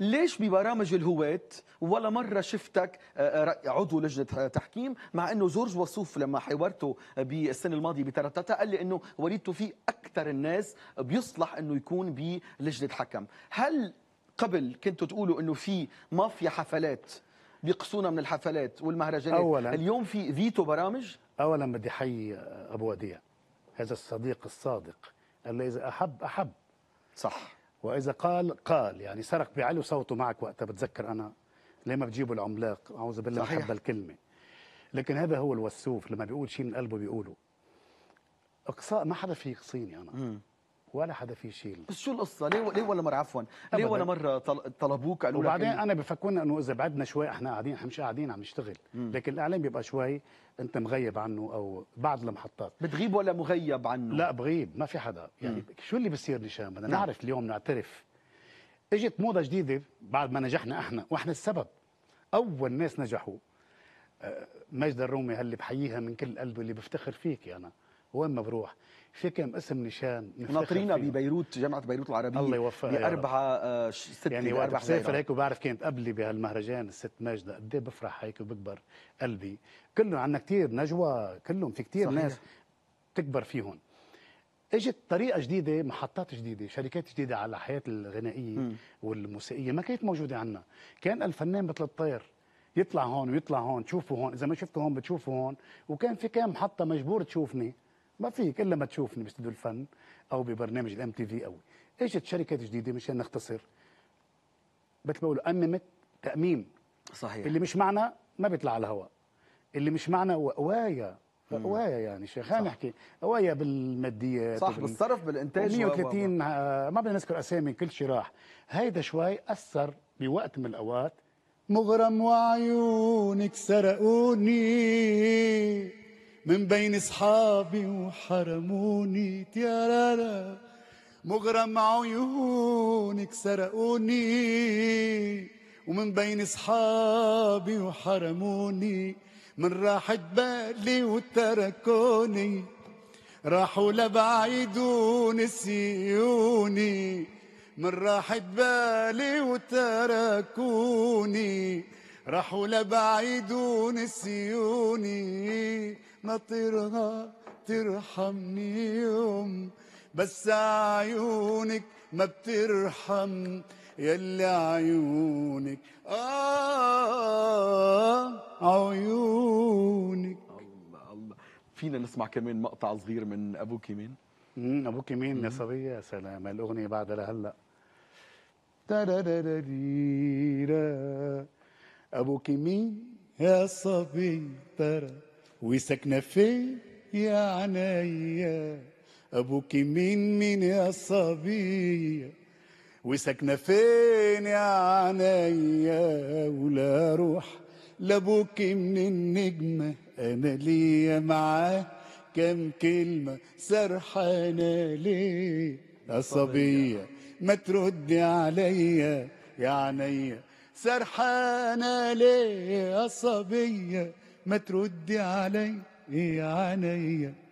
ليش ببرامج الهواة ولا مرة شفتك آه، آه، عضو لجنة تحكيم مع أنه جورج وصوف لما حاورته بالسنة الماضية بترتتا قال لي أنه وليد توفيق أكثر الناس بيصلح أنه يكون بلجنة حكم هل قبل كنتوا تقولوا أنه في مافيا حفلات بيقصونا من الحفلات والمهرجانات أولا اليوم في فيتو برامج أولا بدي حي أبو وديع هذا الصديق الصادق الذي إذا أحب أحب صح واذا قال قال يعني سرق بيعلي صوته معك وقتها بتذكر انا ليه ما بتجيبوا العملاق اعوذ بالله من حب الكلمه لكن هذا هو الوسوف لما بيقول شيء من قلبه بيقوله اقصاء ما حدا فيه يقصيني انا ولا حدا فيه يشيل بس شو القصه ليه ليه ولا مره عفوا ليه ولا مره طلبوك قالوا لك وبعدين انا بفكرنا انه اذا بعدنا شوي احنا قاعدين احنا مش قاعدين عم نشتغل لكن الاعلام بيبقى شوي انت مغيب عنه او بعض المحطات بتغيب ولا مغيب عنه لا بغيب ما في حدا يعني مم. شو اللي بصير نشام بدنا نعم. نعرف اليوم نعترف اجت موضه جديده بعد ما نجحنا احنا واحنا السبب اول ناس نجحوا آه، مجد الرومي هاللي بحييها من كل قلبي اللي بفتخر فيك انا يعني وين ما بروح في كم اسم نشان ناطرينا ببيروت جامعه بيروت العربيه الله يوفقها باربعه آه ست يعني وقت بسافر هيك وبعرف كانت قبلي بهالمهرجان الست ماجده قد ايه بفرح هيك وبكبر قلبي كلهم عندنا كثير نجوى كلهم في كثير ناس تكبر فيهم اجت طريقه جديده محطات جديده شركات جديده على الحياه الغنائيه م. والموسيقيه ما كانت موجوده عندنا كان الفنان مثل الطير يطلع هون ويطلع هون تشوفوا هون اذا ما شفته هون بتشوفوا هون وكان في كام محطه مجبور تشوفني ما فيك الا ما تشوفني باستديو الفن او ببرنامج الام تي في او اجت شركات جديده مشان نختصر مثل ما بقولوا اممت تاميم صحيح اللي مش معنا ما بيطلع على الهواء اللي مش معنا قوايا قوايا يعني شيخ خلينا نحكي قوايا بالماديات صح وبال... بالصرف بالانتاج 130 ما بدنا نذكر اسامي كل شيء راح هيدا شوي اثر بوقت من الاوقات مغرم وعيونك سرقوني من بين اصحابي وحرموني تيارالا مغرم عيونك سرقوني ومن بين اصحابي وحرموني من راحة بالي وتركوني راحوا لبعيد ونسيوني من راحة بالي وتركوني راحوا لبعيدون السيوني مطرها يوم بس عيونك ما بترحم يلي عيونك آه عيونك الله الله فينا نسمع كمان مقطع صغير من أبوك كيمين أبوك كيمين يا صبية يا سلام الأغنية بعد لهلأ ابوك مين يا صبي ترى وساكنه فين يا عنايا ابوك مين مين يا صبيه وساكنه فين يا عنايا ولا روح لابوك من النجمه انا ليا معاه كم كلمه سرحانه ليه يا صبيه ما تردي عليا يا عنيا سرحانة ليه يا صبية ما تردي علي يا عينيا